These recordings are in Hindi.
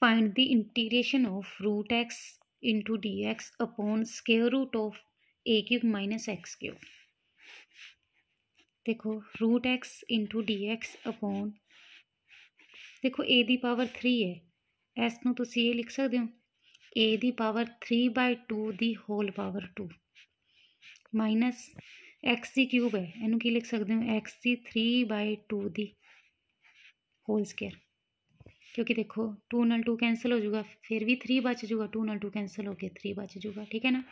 Find the integration of root x into dx upon square root of a cube minus x cube देखो root x into d x upon ਦੇਖੋ a ਦੀ ਪਾਵਰ 3 ਹੈ s ਨੂੰ लिख सकते हो ए ਹੋ power three by two 2 whole power two minus x की क्यूब है इनू की लिख सकते हो x x three by two ਦੀ होल स्केयर क्योंकि देखो टू नल टू कैंसिल हो जूगा फिर भी थ्री बच जूगा टू नल टू कैंसिल हो गया थ्री बच जूगा ठीक है ना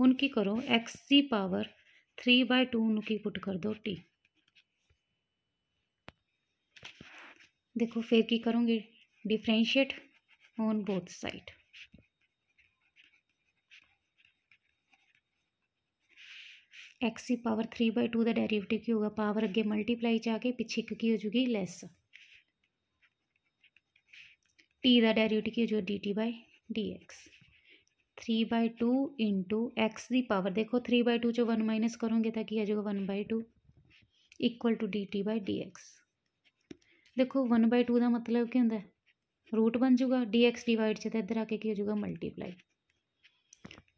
हूँ की करो एक्स की पावर थ्री बाय टू की पुट कर दो टी देखो फिर की करूँगी differentiate on both side x की पावर थ्री बाय टू का डेरीवेटिव की होगा पावर अगे मल्टीप्लाई जाके पिछे एक की हो जूगी लैस टी का डेरीवेटिव की जो d t by d x three by two into x की पावर देखो थ्री बाय टू चो वन माइनस करोगे की आ जाएगा one by two equal to d t by d x देखो वन बाय टू का मतलब क्या होंगे रूट बन जूगा डी एक्स डिवाइड से तो इधर आके की हो जाएगा मल्टीप्लाई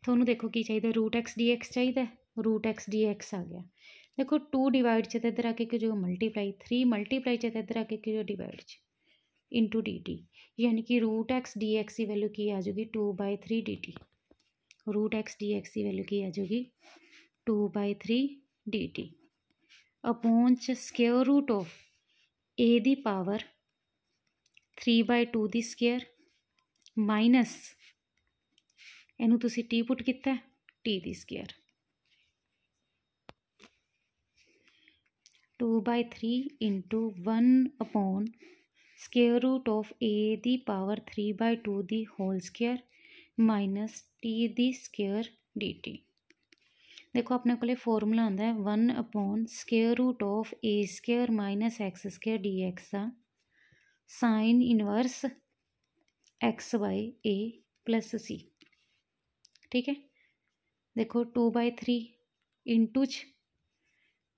थोनू देखो की चाहिए रूट एक्स डी एक्स चाहिए रूट एक्स डी एक्स आ गया देखो टू डिवाइड से तो इधर आके की हो जाएगा मल्टीप्लाई थ्री मल्टीप्लाई से तो इधर आके की हो डिवाइड से इंटू डी टी यानी कि रूट एक्स डी एक्स की वैल्यू की आ जाएगी two by three d t root x d x की वैल्यू की आ जाएगी two by three d t च square root of a the power three by two the square minus t put किया t the square two by three into one upon square root of a the power three by two the whole square minus T the square d t देखो अपने को फॉर्मूला आता है one upon square root of a square minus x square d x का sine inverse x by a plus c ठीक है देखो two by three into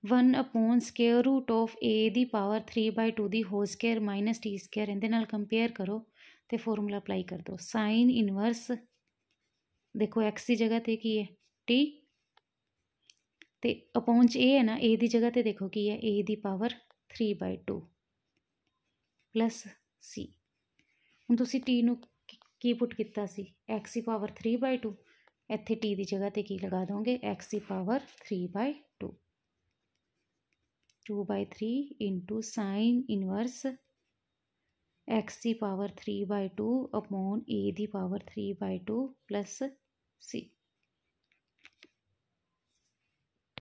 one upon square root of a the power three by two the whole square minus t square इन कंपेयर करो तो फॉर्मूला अपलाई कर दो साइन इनवर्स देखो एक्स की जगह पर की है टी तो अपोन ए है ना ए जगह पर देखो की है a the power three by two plus c हूँ तुम्हें टी की पुट किया एक्स की पावर थ्री बाय टू इतने टी की जगह पर की लगा दोगे एक्स की power three by two two by three into sine inverse x की power three by two upon a की power three by two plus C